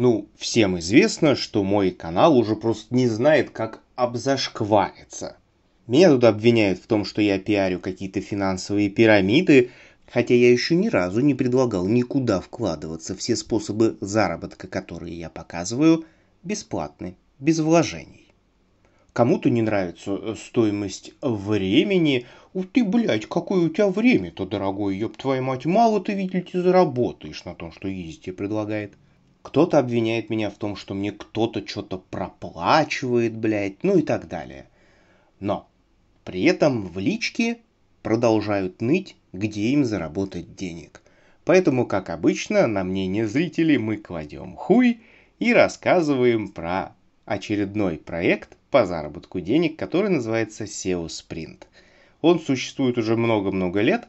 Ну, всем известно, что мой канал уже просто не знает, как обзашквариться. Меня тут обвиняют в том, что я пиарю какие-то финансовые пирамиды, хотя я еще ни разу не предлагал никуда вкладываться. Все способы заработка, которые я показываю, бесплатны, без вложений. Кому-то не нравится э, стоимость времени. Ух ты, блядь, какое у тебя время-то, дорогой, ёб твою мать, мало ты, видите, заработаешь на том, что Изи тебе предлагает. Кто-то обвиняет меня в том, что мне кто-то что-то проплачивает, блядь, ну и так далее. Но при этом в личке продолжают ныть, где им заработать денег. Поэтому, как обычно, на мнение зрителей мы кладем хуй и рассказываем про очередной проект по заработку денег, который называется SEO Sprint. Он существует уже много-много лет,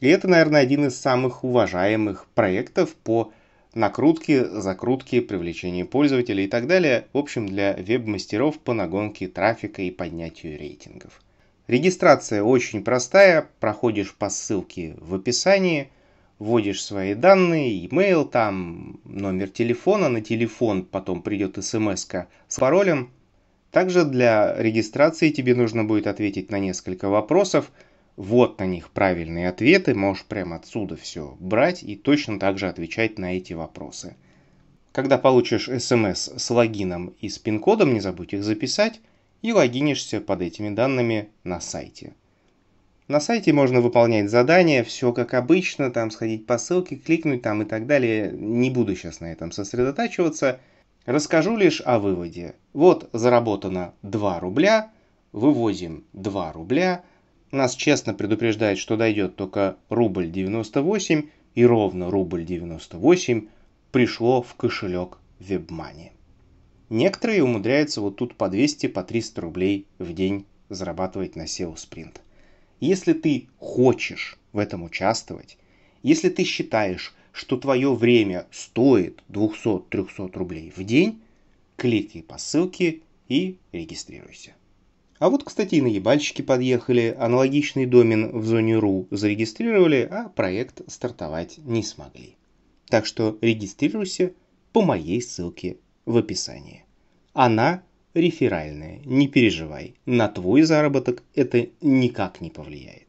и это, наверное, один из самых уважаемых проектов по накрутки, закрутки, привлечение пользователей и так далее, в общем, для веб-мастеров по нагонке трафика и поднятию рейтингов. Регистрация очень простая, проходишь по ссылке в описании, вводишь свои данные, email там, номер телефона, на телефон потом придет смс с паролем. Также для регистрации тебе нужно будет ответить на несколько вопросов – вот на них правильные ответы, можешь прямо отсюда все брать и точно так же отвечать на эти вопросы. Когда получишь смс с логином и с пин-кодом, не забудь их записать и логинишься под этими данными на сайте. На сайте можно выполнять задания, все как обычно, там сходить по ссылке, кликнуть там и так далее. Не буду сейчас на этом сосредотачиваться. Расскажу лишь о выводе. Вот заработано 2 рубля, вывозим 2 рубля – нас честно предупреждает, что дойдет только рубль 98, и ровно рубль 98 пришло в кошелек вебмани. Некоторые умудряются вот тут по 200, по 300 рублей в день зарабатывать на SEO Sprint. Если ты хочешь в этом участвовать, если ты считаешь, что твое время стоит 200-300 рублей в день, кликай по ссылке и регистрируйся. А вот, кстати, и наебальщики подъехали, аналогичный домен в зоне РУ зарегистрировали, а проект стартовать не смогли. Так что регистрируйся по моей ссылке в описании. Она реферальная, не переживай, на твой заработок это никак не повлияет.